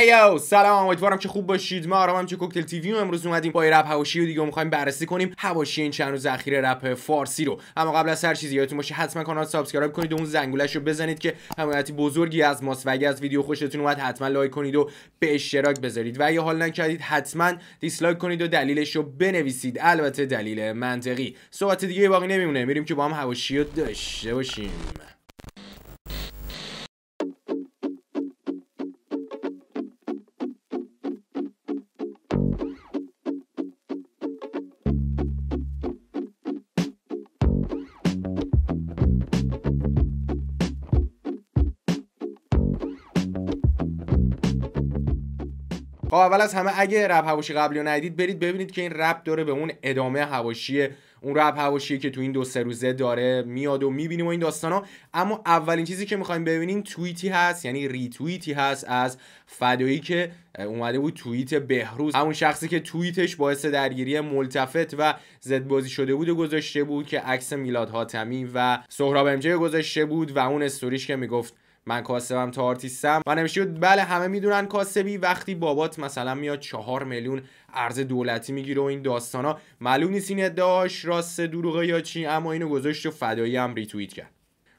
ایو سلام امیدوارم که خوب باشید ما آرامم که کوکتل تیوی و امروز اومدیم با رپ حواشی و دیگه میخوایم بررسی کنیم حواشی این چند روز اخیر رپ فارسی رو اما قبل از هر چیزی یادتون باشه حتما کانال سابسکرایب کنید و اون زنگولش رو بزنید که حمایتی بزرگی از ماست و اگه از ویدیو خوشتون اومد حتما لایک کنید و به اشتراک بذارید و اگه حال نکردید حتما دیسلایک کنید و دلیلش رو بنویسید البته دلیل منطقی صحبت دیگه باقی نمیمونه میریم که با هم حواشی رو داشته باشیم خب اول از همه اگه رب هواشی قبلی رو ندید برید ببینید که این رپ داره به اون ادامه هواشی اون رپ هواشی که تو این دو سه روزه داره میاد و میبینیم و این داستانا اما اولین چیزی که میخوایم ببینیم توییتی هست یعنی توییتی هست از فدایی که اومده بود توییت بهروز همون شخصی که توییتش باعث درگیری ملتفت و زدبازی شده بود و گذاشته بود که عکس میلاد هاتمی و سهراب امجه گذاشته بود و اون استوریش که میگفت من کاسبم تا آرتیستم و نمیشه بله همه میدونن کاسبی وقتی بابات مثلا میاد چهار میلیون ارز دولتی میگیره و این داستانا معلوم نیست این ادعاش راست دروغه یا چی اما اینو گذاشت و فدایی هم ریتویت کرد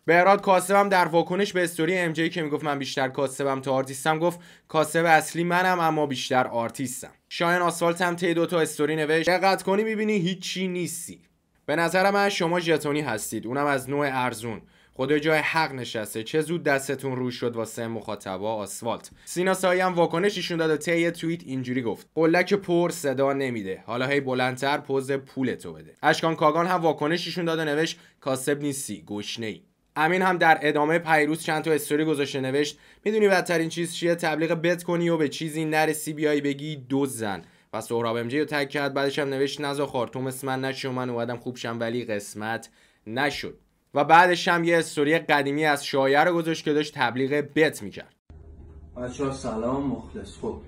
بهراد کاسبم در واکنش به استوری ام که میگفت من بیشتر کاسبم تا آرتیستم گفت کاسب اصلی منم اما بیشتر آرتیستم شاین آسفالت هم تی دوتا تا استوری نوشت دقت کنی میبینی هیچی نیستی به نظر من شما ژتونی هستید اونم از نوع ارزون خدا جای حق نشسته چه زود دستتون رو شد واسه مخاطبا آسفالت سینا سایی هم واکنش ایشون داد و طی توییت اینجوری گفت قلک پر صدا نمیده حالا هی بلندتر پوز پولتو بده اشکان کاگان هم واکنش ایشون داد و نوشت کاسب نیستی گشنه ای امین هم در ادامه پیروز چند تا استوری گذاشته نوشت میدونی بدترین چیز چیه تبلیغ بت کنی و به چیزی نرسی بیای بگی دو زن و سهراب امجی رو تک کرد بعدش هم نوشت نزا خارتوم اسمن نشو من اومدم خوب ولی قسمت نشد و بعدش هم یه استوری قدیمی از شایعه رو گذاشت که داشت تبلیغ بت میکرد بچه سلام مخلص خب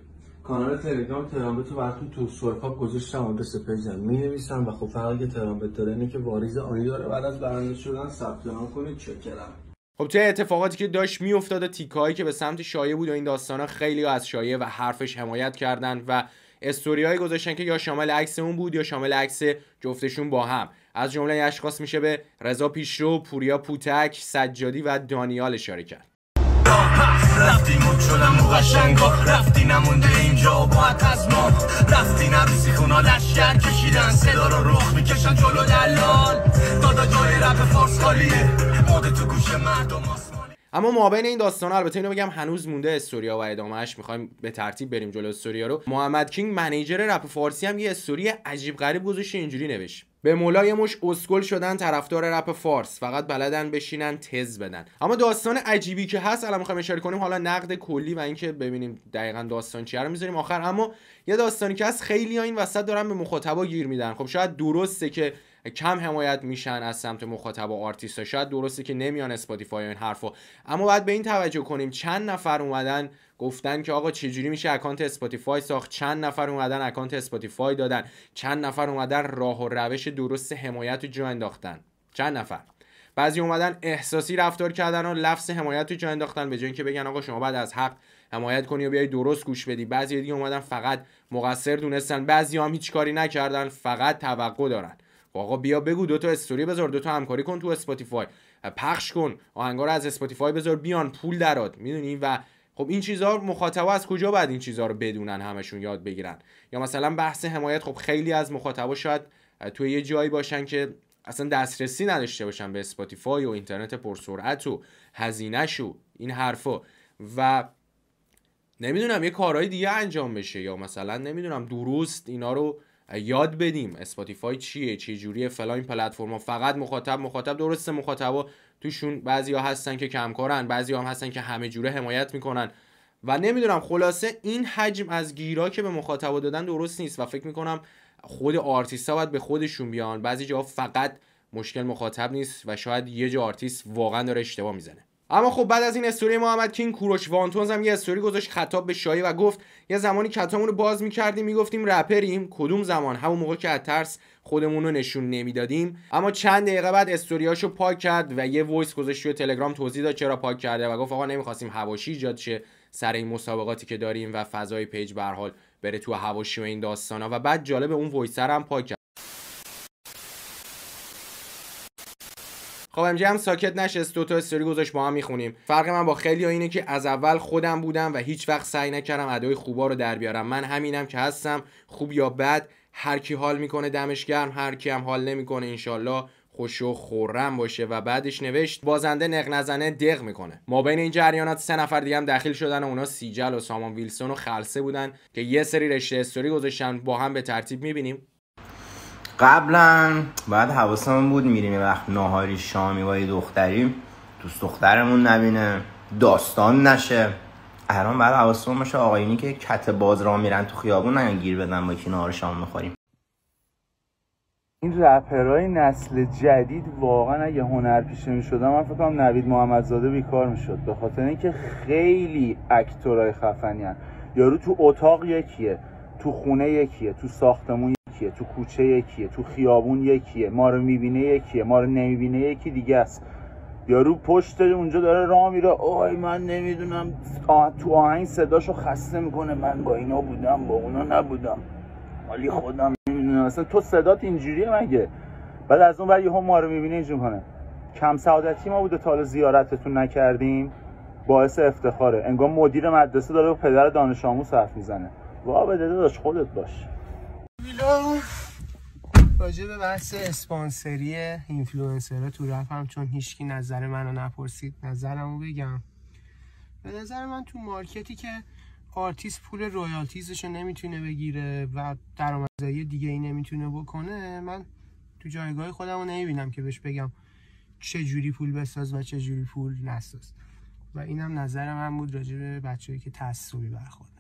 کانال تلگرام ترامبت رو براتون تو سویپاپ گذاشتم آدرس پیجم می نویسم و خب فرقی که ترامبت داره اینه که واریز آنی داره بعد از برنده شدن ثبت نام کنید چکرم خب چه اتفاقاتی که داشت میافتاد و تیکایی که به سمت شایعه بود و این داستانا خیلی از شایعه و حرفش حمایت کردن و استوریای گذاشتن که یا شامل عکس اون بود یا شامل عکس جفتشون با هم از جمله این اشخاص میشه به رضا پیشرو، پوریا پوتک، سجادی و دانیال اشاره کرد. رفتی رفتی اینجا از ما رفتی رو میکشن جلو دلال دادا جای مردم اما این داستان البته اینو بگم هنوز مونده استوریا و ادامهش میخوایم به ترتیب بریم جلو استوریا رو محمد کینگ منیجر رپ فارسی هم یه استوری عجیب غریب گذاشته اینجوری نوشت به مولای مش اسکل شدن طرفدار رپ فارس فقط بلدن بشینن تز بدن اما داستان عجیبی که هست الان میخوایم اشاره کنیم حالا نقد کلی و اینکه ببینیم دقیقا داستان چیه رو میذاریم آخر اما یه داستانی که هست خیلی ها این وسط دارن به مخاطبا گیر میدن خب شاید درسته که کم حمایت میشن از سمت مخاطب و آرتیست ها شاید درسته که نمیان اسپاتیفای این حرفو اما باید به این توجه کنیم چند نفر اومدن گفتن که آقا چجوری میشه اکانت اسپاتیفای ساخت چند نفر اومدن اکانت اسپاتیفای دادن چند نفر اومدن راه و روش درست حمایت رو جا انداختن چند نفر بعضی اومدن احساسی رفتار کردن و لفظ حمایت رو جا انداختن به جای اینکه بگن آقا شما بعد از حق حمایت کنی و بیای درست گوش بدی بعضی دیگه اومدن فقط مقصر دونستن بعضی هم هیچ کاری نکردن فقط توقع دارن آقا بیا بگو دو تا استوری بذار دو تا همکاری کن تو اسپاتیفای پخش کن آهنگا رو از اسپاتیفای بذار بیان پول درات میدونی و خب این چیزها مخاطبا از کجا بعد این چیزها رو بدونن همشون یاد بگیرن یا مثلا بحث حمایت خب خیلی از مخاطبا شاید توی یه جایی باشن که اصلا دسترسی نداشته باشن به اسپاتیفای و اینترنت پرسرعت و هزینهش و این حرفا و نمیدونم یه کارهای دیگه انجام بشه یا مثلا نمیدونم درست اینا رو یاد بدیم اسپاتیفای چیه چه جوریه فلان پلتفرما فقط مخاطب مخاطب درسته مخاطبا توشون بعضیا هستن که کمکارن بعضیا هم هستن که همه جوره حمایت میکنن و نمیدونم خلاصه این حجم از گیرا که به مخاطبا دادن درست نیست و فکر میکنم خود آرتیستا باید به خودشون بیان بعضی جا فقط مشکل مخاطب نیست و شاید یه جا آرتیست واقعا داره اشتباه میزنه اما خب بعد از این استوری محمد کینگ کوروش وانتونز هم یه استوری گذاشت خطاب به شایی و گفت یه زمانی کتامون رو باز میکردیم میگفتیم رپریم کدوم زمان همون موقع که از ترس خودمون رو نشون نمیدادیم اما چند دقیقه بعد استوریاشو پاک کرد و یه وایس گذاشت توی تلگرام توضیح داد چرا پاک کرده و گفت آقا نمیخواستیم هواشی ایجاد شه سر این مسابقاتی که داریم و فضای پیج به حال بره تو هواشی و این داستانا و بعد جالب اون وایس هم پاک کرد خب هم ساکت نشست دو تا استوری گذاشت با هم میخونیم فرق من با خیلی ها اینه که از اول خودم بودم و هیچ وقت سعی نکردم ادای خوبا رو در بیارم من همینم که هستم خوب یا بد هر کی حال میکنه دمش گرم هر کی هم حال نمیکنه انشالله خوش و خورم باشه و بعدش نوشت بازنده نق نزنه دق میکنه ما بین این جریانات سه نفر دیگه هم دخیل شدن و اونا سیجل و سامان ویلسون و خلسه بودن که یه سری رشته استوری گذاشتن با هم به ترتیب میبینیم قبلا بعد حواسمون بود میریم یه وقت ناهاری شامی با یه دختری دوست دخترمون نبینه داستان نشه الان بعد حواسمون باشه آقایونی که کت باز را میرن تو خیابون نگیر گیر بدن با یکی ناهار شام میخوریم این رپرهای نسل جدید واقعا اگه هنر پیشه میشدن من فکر نوید محمدزاده بیکار میشد به خاطر اینکه خیلی اکتورای خفنی هن. یارو تو اتاق یکیه تو خونه یکیه تو ساختمون یکیه تو کوچه یکیه تو خیابون یکیه ما رو میبینه یکیه ما رو نمیبینه یکی دیگه است یارو پشت اونجا داره راه میره آی من نمیدونم تو آهنگ صداشو خسته میکنه من با اینا بودم با اونا نبودم ولی خودم نمیدونم اصلا تو صدات اینجوریه مگه بعد از اون ور هم ما رو میبینه اینجوری کنه کم سعادتی ما بوده تا حالا زیارتتون نکردیم باعث افتخاره انگار مدیر مدرسه داره و پدر دانش آموز حرف میزنه وا بده داداش خودت باش حالا راجع به بحث اسپانسری اینفلوئنسرها تو رفم چون هیچکی نظر منو نپرسید نظرمو بگم به نظر من تو مارکتی که آرتیست پول رویالتیزش رو نمیتونه بگیره و درآمدزایی دیگه ای نمیتونه بکنه من تو جایگاه خودم نمیبینم که بهش بگم چه جوری پول بساز و چه جوری پول نساز و اینم نظر من بود راجع به بچه‌ای که تعصبی برخورد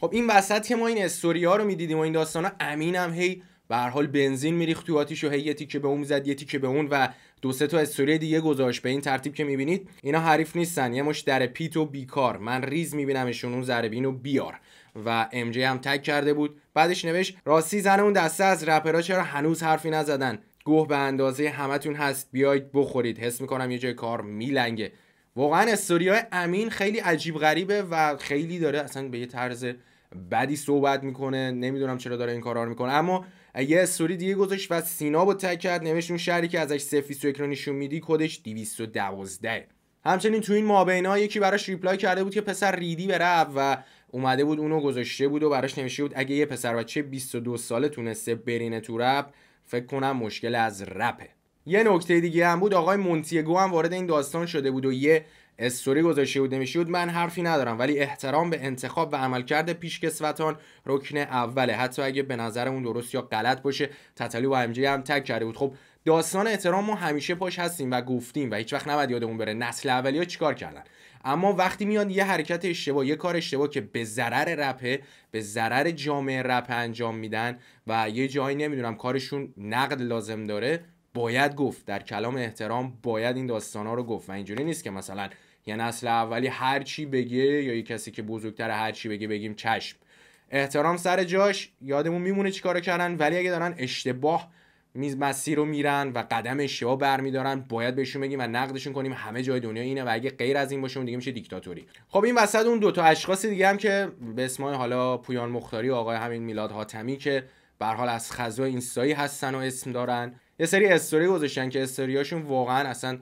خب این وسط که ما این استوری ها رو میدیدیم و این داستان ها امین هی به حال بنزین میریخت تو آتیش و هی یه تیکه به اون میزد یه تیکه به اون و دو سه تا استوری دیگه گذاشت به این ترتیب که میبینید اینا حریف نیستن یه مش در پیت و بیکار من ریز میبینمشون اون زربینو و بیار و ام جی هم تک کرده بود بعدش نوشت راستی زن اون دسته از رپرها چرا هنوز حرفی نزدن گوه به اندازه همتون هست بیاید بخورید حس میکنم یه جای کار میلنگه واقعا استوری های امین خیلی عجیب غریبه و خیلی داره اصلا به یه طرز بدی صحبت میکنه نمیدونم چرا داره این کارا رو میکنه اما یه استوری دیگه گذاشت و سینا با تک کرد نوشت اون شهری که ازش سفی رو نشون میدی کدش 212 همچنین تو این مابینا یکی براش ریپلای کرده بود که پسر ریدی بره و اومده بود اونو گذاشته بود و براش نوشته بود اگه یه پسر بچه 22 ساله تونسته برینه تو رپ فکر کنم مشکل از رپه یه نکته دیگه هم بود آقای مونتیگو هم وارد این داستان شده بود و یه استوری گذاشته بود نمیشود من حرفی ندارم ولی احترام به انتخاب و عملکرد پیشکسوتان رکن اوله حتی اگه به نظر اون درست یا غلط باشه تتلی و امجی هم تک کرده بود خب داستان احترام ما همیشه پاش هستیم و گفتیم و هیچ وقت نباید یادمون بره نسل اولیا چیکار کردن اما وقتی میاد یه حرکت اشتباه یه کار اشتباه که به ضرر رپه به ضرر جامعه رپ انجام میدن و یه جایی نمیدونم کارشون نقد لازم داره باید گفت در کلام احترام باید این ها رو گفت و اینجوری نیست که مثلا یه نسل اولی هر چی بگه یا یه کسی که بزرگتر هر چی بگه بگیم چشم احترام سر جاش یادمون میمونه کار کردن ولی اگه دارن اشتباه میز مسیر رو میرن و قدم اشتباه برمیدارن باید بهشون بگیم و نقدشون کنیم همه جای دنیا اینه و اگه غیر از این باشه اون دیگه میشه دیکتاتوری خب این وسط اون تا اشخاص دیگه هم که به اسمای حالا پویان مختاری آقای همین میلاد حاتمی که به حال از خزو اینستایی هستن و اسم دارن یه سری استوری گذاشتن که استوریاشون واقعا اصلا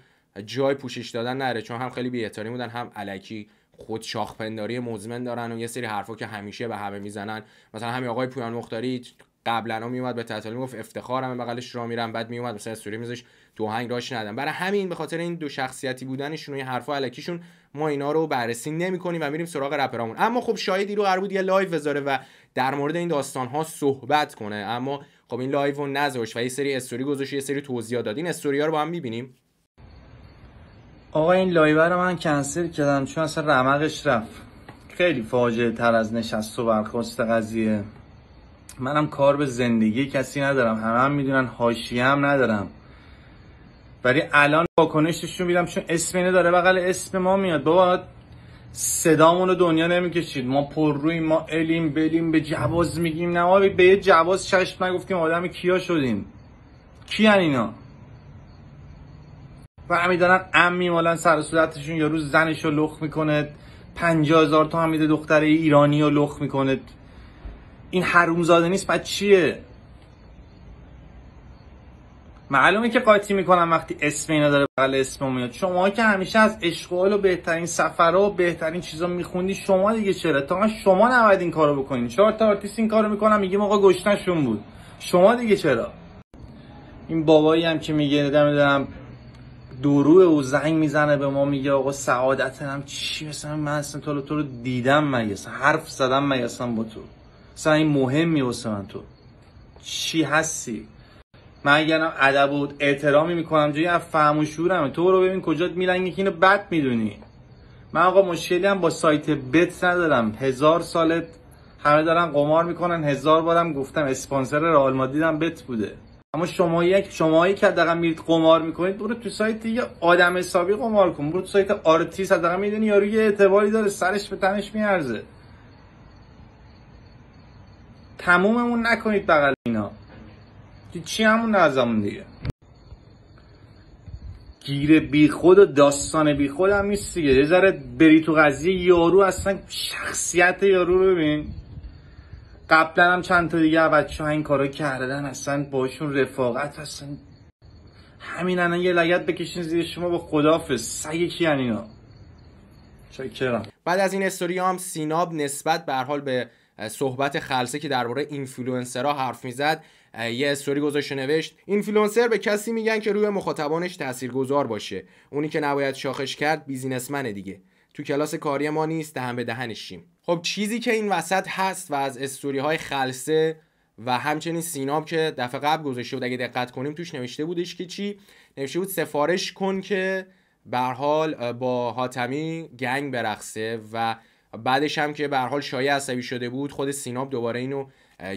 جای پوشش دادن نره چون هم خیلی بی‌احترامی بودن هم علکی خود شاخپنداری مزمن دارن و یه سری حرفا که همیشه به همه میزنن مثلا همین آقای پویان مختاری قبلا میومد به گفت گفت افتخارم بغلش را میرم بعد میومد مثلا استوری میزش تو هنگ راش ندم برای همین به خاطر این دو شخصیتی بودنشون و این حرفا الکیشون ما اینا رو بررسی نمیکنیم و میریم سراغ رپرامون اما خب شاید رو قرار بود یه لایو بذاره و در مورد این داستان ها صحبت کنه اما خب این لایو رو نذاش و یه سری استوری گذاشت یه سری توضیح داد این استوری ها رو با هم میبینیم آقا این لایو رو من کنسل کردم چون اصلا رمقش رفت خیلی فاجعه تر از نشست و برخواست قضیه منم کار به زندگی کسی ندارم همه هم میدونن حاشیه هم ندارم ولی الان واکنششون میدم چون اسم اینه داره بغل اسم ما میاد بابا صدامون رو دنیا نمیکشید ما پر روی ما الیم بلیم به جواز میگیم نه ما به یه جواز چشم نگفتیم آدم کیا شدیم کیان اینا و همی دارن ام میمالن سر صورتشون یا روز زنش رو لخ میکنه پنجا هزار تا هم میده دختره ایرانی رو لخ میکنه این حرومزاده نیست بعد چیه معلومه که قاطی میکنم وقتی اسم اینا داره بغل اسم میاد شما که همیشه از اشغال و بهترین سفرها و بهترین چیزا میخوندی شما دیگه چرا تا شما نباید این کارو بکنین چهار تا این کارو میکنم میگه آقا گشتنشون بود شما دیگه چرا این بابایی هم که میگه دارم دورو او زنگ میزنه به ما میگه آقا هم چی مثلا من اصلا تو تو رو دیدم اصلا حرف زدم من اصلا با تو اصلا این مهمی واسه تو چی هستی من هم ادب و احترامی میکنم جایی از فهم و شورمه تو رو ببین کجا میلنگی که اینو بد میدونی من آقا مشکلی هم با سایت بت ندارم هزار سالت همه دارن قمار میکنن هزار بارم گفتم اسپانسر رئال مادرید هم بت بوده اما شما یک شمایی که حداقل میرید قمار میکنید برو تو سایت یه آدم حسابی قمار کن برو تو سایت آرتیس حداقل میدونی یارو یه اعتباری داره سرش به تنش میارزه تموممون نکنید چی همون ازمون دیگه گیر بیخود و داستان بیخود هم نیست یه ذره بری تو قضیه یارو اصلا شخصیت یارو رو ببین قبلا هم چند تا دیگه بچه ها این کارا کردن اصلا باشون رفاقت اصلا همین الان یه لگت بکشین زیر شما با خدافز سگ کی اینا چکرم بعد از این استوری هم سیناب نسبت به حال به صحبت خلصه که درباره اینفلوئنسرها حرف میزد یه استوری گذاشت نوشت اینفلوئنسر به کسی میگن که روی مخاطبانش تاثیرگذار باشه اونی که نباید شاخش کرد بیزینسمنه دیگه تو کلاس کاری ما نیست دهن به دهنشیم خب چیزی که این وسط هست و از استوری های خلصه و همچنین سیناب که دفعه قبل گذاشته بود اگه دقت کنیم توش نوشته بودش که چی نوشته بود سفارش کن که به حال با حاتمی گنگ برقصه و بعدش هم که به حال شایع عصبی شده بود خود سیناب دوباره اینو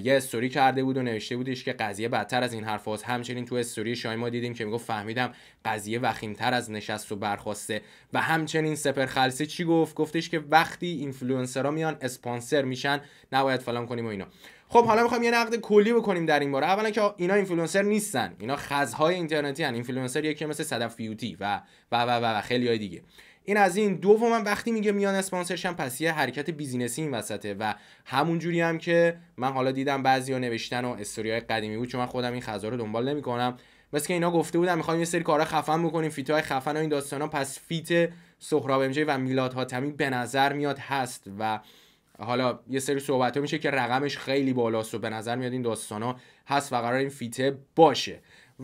یه استوری کرده بود و نوشته بودش که قضیه بدتر از این حرف هاست. همچنین تو استوری شای ما دیدیم که میگفت فهمیدم قضیه وخیمتر از نشست و برخواسته و همچنین سپر خلصه چی گفت گفتش که وقتی اینفلوئنسرا میان اسپانسر میشن نباید فلان کنیم و اینا خب حالا میخوام یه نقد کلی بکنیم در این باره اولا که اینا اینفلوئنسر نیستن اینا خزهای اینترنتی ان اینفلوئنسر یکی مثل صدف بیوتی و و و و, و خیلی های دیگه این از این دو من وقتی میگه میان هم پس یه حرکت بیزینسی این وسطه و همون جوری هم که من حالا دیدم ها نوشتن و استوریای قدیمی بود چون من خودم این خزار رو دنبال نمیکنم مثل که اینا گفته بودن میخوایم یه سری کارا خفن بکنیم های خفن و این ها پس فیت سهراب امجی و میلاد هاتمی به نظر میاد هست و حالا یه سری صحبت ها میشه که رقمش خیلی بالاست و به نظر میاد این ها هست و قرار این فیته باشه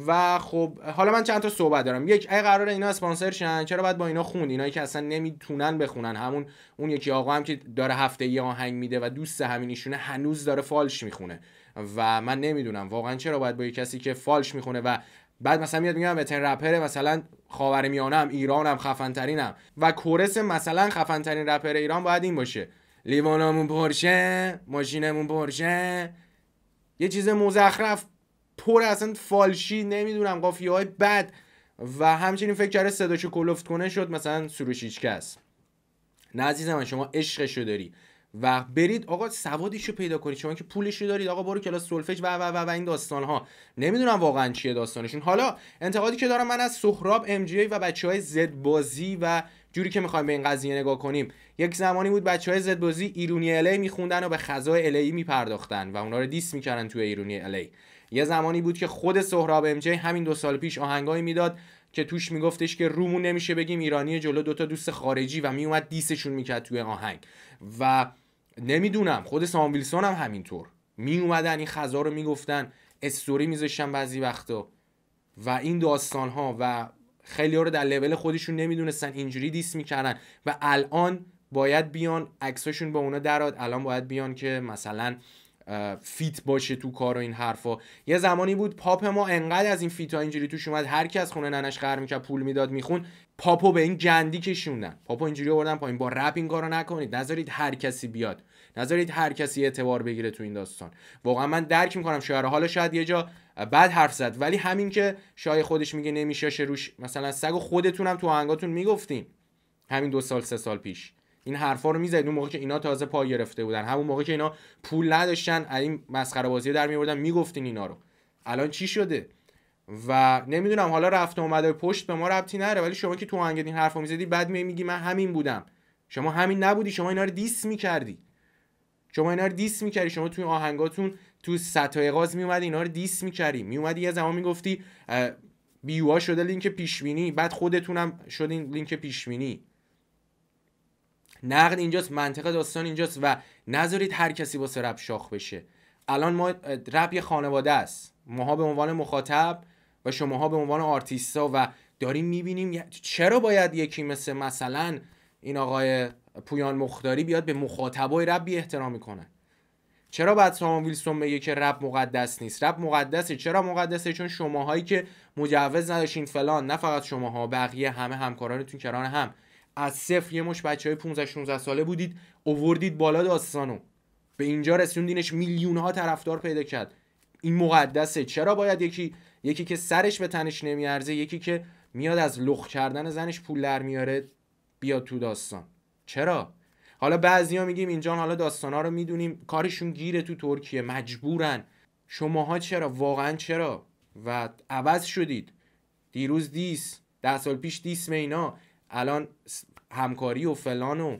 و خب حالا من چند تا صحبت دارم یک اگه قرار اینا اسپانسر شن چرا باید با اینا خوند اینایی که اصلا نمیتونن بخونن همون اون یکی آقا هم که داره هفته ای آهنگ میده و دوست همینیشونه هنوز داره فالش میخونه و من نمیدونم واقعا چرا باید با یه کسی که فالش میخونه و بعد مثلا میاد میگم بهتر رپره مثلا خاورمیانه ایرانم خفن ترینم و کورس مثلا خفن ترین رپر ایران باید این باشه لیوانمون پرشه ماشینمون پرشه یه چیز مزخرف پر اصلا فالشی نمیدونم قافیه های بد و همچنین فکر کرده صداشو کلفت کنه شد مثلا کس نه عزیز من شما عشقشو داری و برید آقا سوادیشو پیدا کنید شما که پولش دارید آقا برو کلاس سولفج و و و و این داستان ها نمیدونم واقعا چیه داستانشون حالا انتقادی که دارم من از سخراب ام جی و بچه های زد بازی و جوری که میخوایم به این قضیه نگاه کنیم یک زمانی بود بچه های زد بازی ایرونی الی میخوندن و به خزای الی میپرداختن و اونا رو دیس میکردن توی ایرونی الی یه زمانی بود که خود سهراب ام همین دو سال پیش آهنگایی میداد که توش میگفتش که رومون نمیشه بگیم ایرانی جلو دوتا دوست خارجی و میومد دیسشون میکرد توی آهنگ و نمیدونم خود سام ویلسون هم همینطور میومدن این خزا رو میگفتن استوری میذاشتن بعضی وقتا و این داستان ها و خیلی ها رو در لول خودشون نمیدونستن اینجوری دیس میکردن و الان باید بیان عکساشون با اونا دراد الان باید بیان که مثلا فیت باشه تو کار و این حرفا یه زمانی بود پاپ ما انقدر از این فیت ها اینجوری توش اومد هر کی از خونه ننش خر میکرد پول میداد میخون پاپو به این جندی کشوندن پاپو اینجوری آوردن پایین با رپ این کارو نکنید نذارید هر کسی بیاد نذارید هر کسی اعتبار بگیره تو این داستان واقعا من درک میکنم شاعر حالا شاید یه جا بعد حرف زد ولی همین که شای خودش میگه نمیشه روش مثلا سگ خودتونم تو آهنگاتون میگفتین همین دو سال سه سال پیش این حرفا رو میزدید اون موقع که اینا تازه پا گرفته بودن همون موقع که اینا پول نداشتن از این مسخره بازی در آوردن میگفتین اینا رو الان چی شده و نمیدونم حالا رفت اومده پشت به ما ربطی نره ولی شما که تو آهنگ این حرفو میزدی بعد می میگی من همین بودم شما همین نبودی شما اینا رو دیس میکردی شما اینا رو دیس میکردی شما توی آهنگاتون تو سطح میومد اینا رو دیس میکردی میومدی یه زمان میگفتی بیوا شده لینک پیشبینی بعد خودتونم شدین لینک پیشبینی نقد اینجاست منطقه داستان اینجاست و نذارید هر کسی با رپ شاخ بشه الان ما رپ یه خانواده است ماها به عنوان مخاطب و شماها به عنوان آرتیستا و داریم میبینیم چرا باید یکی مثل مثلا این آقای پویان مختاری بیاد به مخاطبای رپ احترام میکنه؟ چرا بعد سامان ویلسون بگه که رب مقدس نیست رب مقدسه چرا مقدسه چون شماهایی که مجوز نداشتین فلان نه فقط شماها بقیه همه همکارانتون کران هم از صفر یه مش بچه های 15 16 ساله بودید اووردید بالا داستانو به اینجا رسوندینش میلیون ها طرفدار پیدا کرد این مقدسه چرا باید یکی یکی که سرش به تنش نمیارزه یکی که میاد از لخ کردن زنش پول در میاره بیاد تو داستان چرا حالا بعضیا میگیم اینجا حالا داستانا رو میدونیم کارشون گیره تو ترکیه مجبورن شماها چرا واقعا چرا و عوض شدید دیروز دیس ده سال پیش دیس مینا الان همکاری و فلان و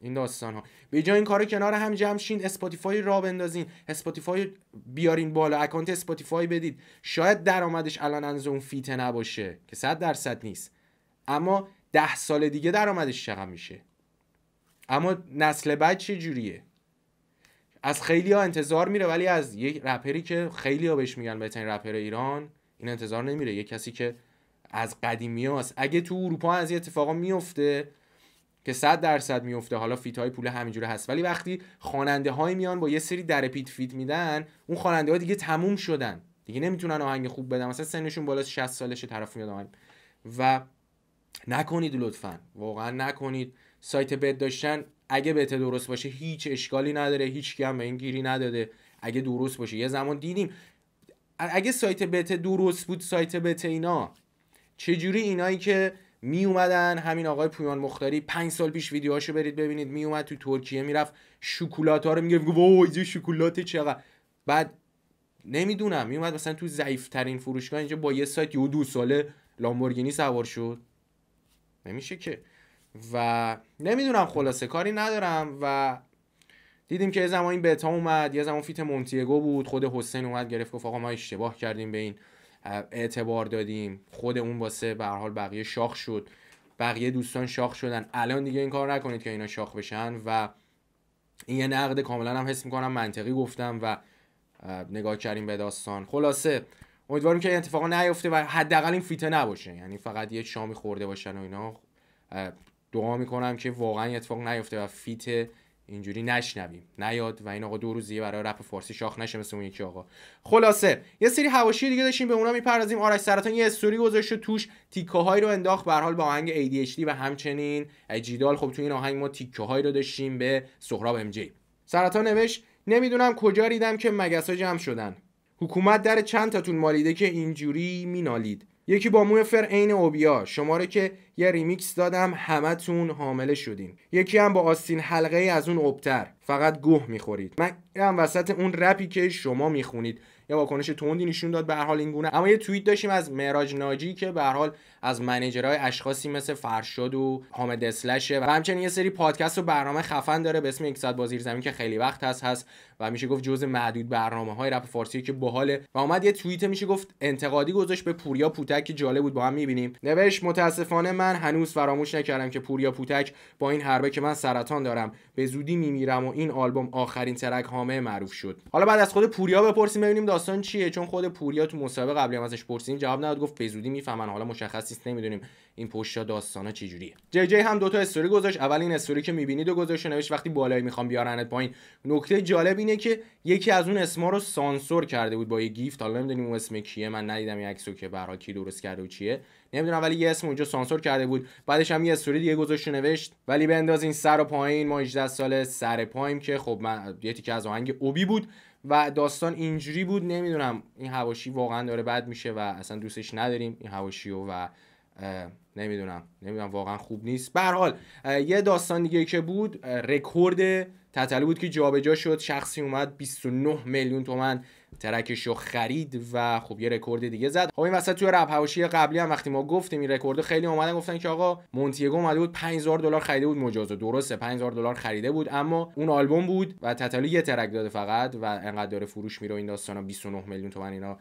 این داستان ها به جای این کارو کنار هم جمع شین اسپاتیفای را بندازین اسپاتیفای بیارین بالا اکانت اسپاتیفای بدید شاید درآمدش الان از اون فیته نباشه که 100 درصد نیست اما ده سال دیگه درآمدش چقدر میشه اما نسل بعد چه جوریه از خیلی ها انتظار میره ولی از یک رپری که خیلی ها بهش میگن بهترین رپر ایران این انتظار نمیره یه کسی که از قدیمی هاست اگه تو اروپا از این اتفاقا میفته که 100 درصد میفته حالا فیت های پول همینجوری هست ولی وقتی خواننده های میان با یه سری در پیت فیت میدن اون خواننده ها دیگه تموم شدن دیگه نمیتونن آهنگ خوب بدن مثلا سنشون بالا 60 سالشه طرف میاد آهنگ و نکنید لطفا واقعا نکنید سایت بد داشتن اگه بت درست باشه هیچ اشکالی نداره هیچ هم به این گیری نداده اگه درست باشه یه زمان دیدیم اگه سایت بت درست بود سایت بت اینا چجوری اینایی که می اومدن همین آقای پویان مختاری پنج سال پیش ویدیوهاشو برید ببینید می اومد تو ترکیه میرفت شکلات ها رو میگه وای چه شکلات چقدر بعد نمیدونم میومد مثلا تو ضعیف ترین فروشگاه اینجا با یه سایت یه دو ساله لامبورگینی سوار شد نمیشه که و نمیدونم خلاصه کاری ندارم و دیدیم که یه زمان این بتا اومد یه زمان فیت مونتیگو بود خود حسین اومد گرفت گفت آقا ما اشتباه کردیم به این اعتبار دادیم خود اون واسه به حال بقیه شاخ شد بقیه دوستان شاخ شدن الان دیگه این کار نکنید که اینا شاخ بشن و این یه نقد کاملا هم حس میکنم منطقی گفتم و نگاه کردیم به داستان خلاصه امیدوارم که این اتفاق نیفته و حداقل این فیته نباشه یعنی فقط یه شامی خورده باشن و اینا دعا میکنم که واقعا اتفاق نیفته و فیت اینجوری نشنویم نیاد و این آقا دو روزیه برای رپ فارسی شاخ نشه مثل اون یکی آقا خلاصه یه سری حواشی دیگه داشتیم به اونا میپردازیم آرش سرطان یه استوری گذاشت توش تیکه رو انداخت به حال با آهنگ ADHD و همچنین جیدال خب تو این آهنگ ما تیکه رو داشتیم به سهراب MJ سرطان نوشت نمیدونم کجا ریدم که مگسا جمع شدن حکومت در چند تاتون مالیده که اینجوری مینالید یکی با موی فر عین اوبیا شماره که یه ریمیکس دادم همتون حامله شدین یکی هم با آستین حلقه ای از اون ابتر فقط گوه میخورید من هم وسط اون رپی که شما میخونید یه واکنش تندی نشون داد به حال اینگونه. اما یه توییت داشتیم از معراج ناجی که به حال از منیجرهای اشخاصی مثل فرشاد و حامد اسلشه و همچنین یه سری پادکست و برنامه خفن داره به اسم یک بازی بازیر زمین که خیلی وقت هست هست و میشه گفت جزء معدود برنامه های رپ فارسی که باحاله و اومد یه توییت میشه گفت انتقادی گذاشت به پوریا پوتک که جالب بود با هم میبینیم نوشت متاسفانه من هنوز فراموش نکردم که پوریا پوتک با این حربه که من سرطان دارم به زودی میمیرم و این آلبوم آخرین ترک هامه معروف شد حالا بعد از خود پوریا بپرسیم ببینیم داستان چیه چون خود پوریا تو مسابقه قبلی هم ازش پرسیدیم جواب نداد گفت به زودی میفهمن حالا مشخص نیست نمیدونیم این پشت داستانا چجوریه جی جی هم دوتا استوری گذاشت اول این استوری که میبینید و گذاشت و نوشت وقتی بالایی میخوام بیارنت پایین نکته جالب اینه که یکی از اون اسما رو سانسور کرده بود با یه گیفت حالا نمیدونیم اون اسم کیه من ندیدم این عکسو که برای کی درست کرده و چیه نمیدونم ولی یه اسم اونجا سانسور کرده بود بعدش هم یه استوری دیگه گذاشت نوشت ولی انداز این سر و پایین ما 18 ساله سر پایم که خب من یه تیکه از آهنگ اوبی بود و داستان اینجوری بود نمیدونم این هواشی واقعا داره بد میشه و اصلا دوستش نداریم این هواشی و نمیدونم نمیدونم واقعا خوب نیست به حال یه داستان دیگه که بود رکورد تتلو بود که جابجا شد شخصی اومد 29 میلیون تومن ترکش رو خرید و خب یه رکورد دیگه زد خب این وسط توی رپ قبلی هم وقتی ما گفتیم این رکورد خیلی اومدن گفتن که آقا مونتیگو اومده بود 5000 دلار خریده بود مجازه درسته 5000 دلار خریده بود اما اون آلبوم بود و تتلو یه ترک داده فقط و انقدر داره فروش میره این داستانا 29 میلیون تومن اینا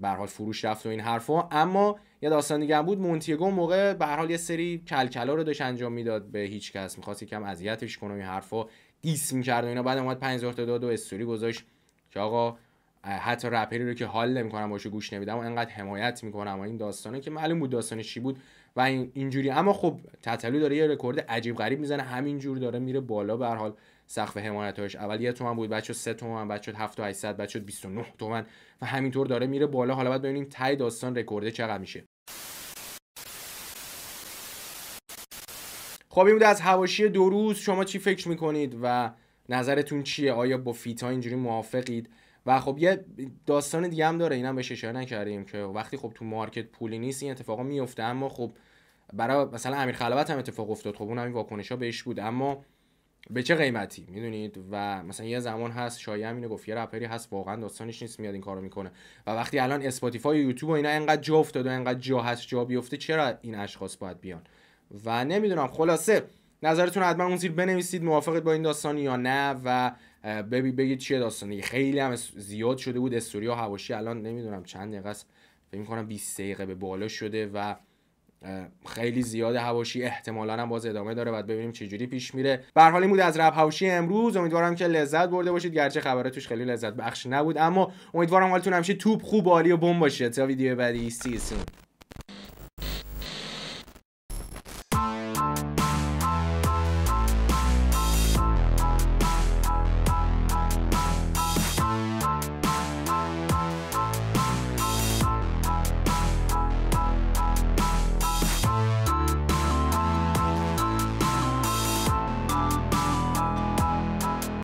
به حال فروش رفت و این حرفا اما یه داستان دیگه بود مونتیگو موقع به حال یه سری کلکلا رو داشت انجام میداد به هیچ کس میخواست یکم اذیتش کنه این حرفا دیس کرد و اینا بعد اومد 5000 تا داد و استوری گذاشت که آقا حتی رپری رو که حال نمیکنم باشه گوش نمیدم و انقدر حمایت میکنم و این داستانه که معلوم بود داستانش چی بود و این اینجوری اما خب تتلو داره یه رکورد عجیب غریب میزنه همینجور داره میره بالا به حال سقف حمایتاش اول یه تومن بود بعد سه 3 تومن بعد شد 7 800 بعد شد 29 تومن و همینطور داره میره بالا حالا باید ببینیم تای داستان رکورد چقدر میشه خب این از هواشی دو روز شما چی فکر میکنید و نظرتون چیه آیا با فیتا اینجوری موافقید و خب یه داستان دیگه هم داره اینم بهش اشاره نکردیم که وقتی خب تو مارکت پولی نیست این اتفاقا میفته اما خب برای مثلا امیر خلوت هم اتفاق افتاد خب اون همین واکنشا بهش بود اما به چه قیمتی میدونید و مثلا یه زمان هست شایعه اینو گفت یه رپری هست واقعا داستانش نیست میاد این کارو میکنه و وقتی الان اسپاتیفای و یوتیوب و اینا انقدر جا افتاد و انقدر جا هست جا بیفته چرا این اشخاص باید بیان و نمیدونم خلاصه نظرتون حتما اون زیر بنویسید موافقت با این داستان یا نه و ببی بگید چیه داستانی خیلی هم زیاد شده بود ها هواشی الان نمیدونم چند دقیقه است فکر کنم 20 دقیقه به بالا شده و خیلی زیاد هواشی احتمالا هم باز ادامه داره بعد ببینیم چه جوری پیش میره به حال بود از رپ هواشی امروز امیدوارم که لذت برده باشید گرچه خبره توش خیلی لذت بخش نبود اما امیدوارم حالتون همیشه توپ خوب عالی و بم باشه تا ویدیو بعدی سی